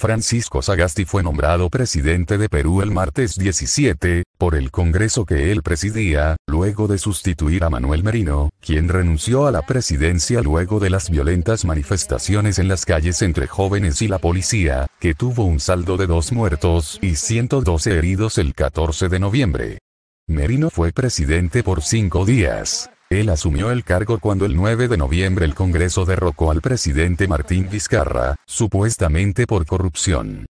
Francisco Sagasti fue nombrado presidente de Perú el martes 17, por el Congreso que él presidía, luego de sustituir a Manuel Merino, quien renunció a la presidencia luego de las violentas manifestaciones en las calles entre jóvenes y la policía, que tuvo un saldo de dos muertos y 112 heridos el 14 de noviembre. Merino fue presidente por cinco días. Él asumió el cargo cuando el 9 de noviembre el Congreso derrocó al presidente Martín Vizcarra, supuestamente por corrupción.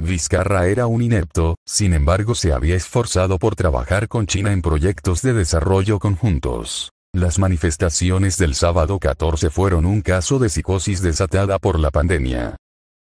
Vizcarra era un inepto, sin embargo se había esforzado por trabajar con China en proyectos de desarrollo conjuntos. Las manifestaciones del sábado 14 fueron un caso de psicosis desatada por la pandemia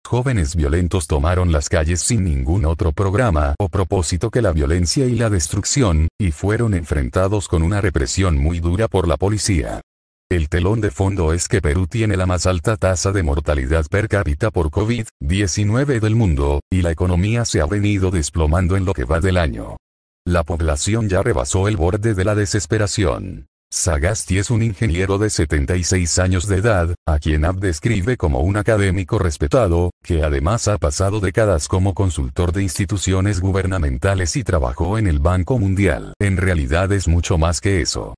jóvenes violentos tomaron las calles sin ningún otro programa o propósito que la violencia y la destrucción, y fueron enfrentados con una represión muy dura por la policía. El telón de fondo es que Perú tiene la más alta tasa de mortalidad per cápita por COVID-19 del mundo, y la economía se ha venido desplomando en lo que va del año. La población ya rebasó el borde de la desesperación. Sagasti es un ingeniero de 76 años de edad, a quien Ab describe como un académico respetado, que además ha pasado décadas como consultor de instituciones gubernamentales y trabajó en el Banco Mundial. En realidad es mucho más que eso.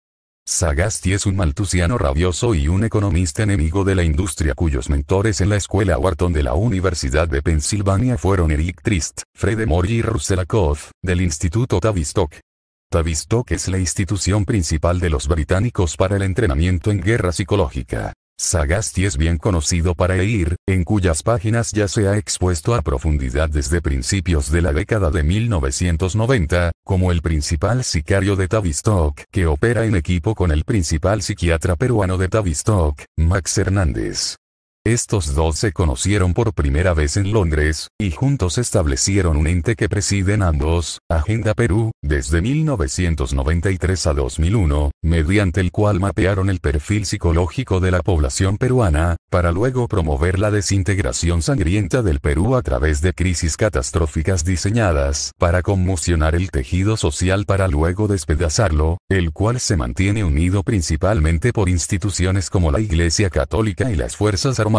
Sagasti es un maltusiano rabioso y un economista enemigo de la industria cuyos mentores en la escuela Wharton de la Universidad de Pensilvania fueron Eric Trist, Fred Mori y Russell del Instituto Tavistock, Tavistock es la institución principal de los británicos para el entrenamiento en guerra psicológica. Sagasti es bien conocido para EIR, en cuyas páginas ya se ha expuesto a profundidad desde principios de la década de 1990, como el principal sicario de Tavistock que opera en equipo con el principal psiquiatra peruano de Tavistock, Max Hernández. Estos dos se conocieron por primera vez en Londres, y juntos establecieron un ente que presiden ambos, Agenda Perú, desde 1993 a 2001, mediante el cual mapearon el perfil psicológico de la población peruana, para luego promover la desintegración sangrienta del Perú a través de crisis catastróficas diseñadas para conmocionar el tejido social para luego despedazarlo, el cual se mantiene unido principalmente por instituciones como la Iglesia Católica y las Fuerzas Armadas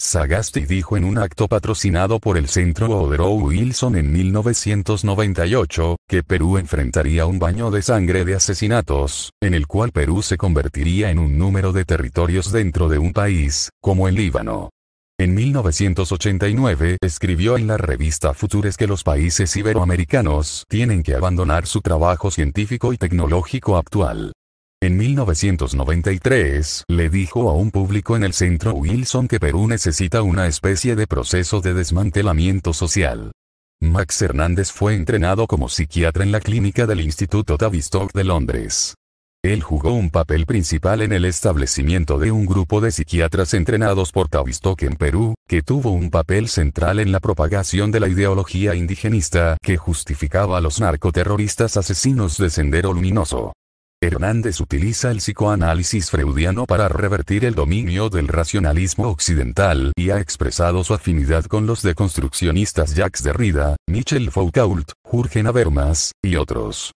Sagasti dijo en un acto patrocinado por el Centro Woodrow Wilson en 1998, que Perú enfrentaría un baño de sangre de asesinatos, en el cual Perú se convertiría en un número de territorios dentro de un país, como el Líbano. En 1989 escribió en la revista Futures que los países iberoamericanos tienen que abandonar su trabajo científico y tecnológico actual en 1993, le dijo a un público en el centro Wilson que Perú necesita una especie de proceso de desmantelamiento social. Max Hernández fue entrenado como psiquiatra en la clínica del Instituto Tavistock de Londres. Él jugó un papel principal en el establecimiento de un grupo de psiquiatras entrenados por Tavistock en Perú, que tuvo un papel central en la propagación de la ideología indigenista que justificaba a los narcoterroristas asesinos de Sendero Luminoso. Hernández utiliza el psicoanálisis freudiano para revertir el dominio del racionalismo occidental y ha expresado su afinidad con los deconstruccionistas Jacques Derrida, Michel Foucault, Jürgen Habermas, y otros.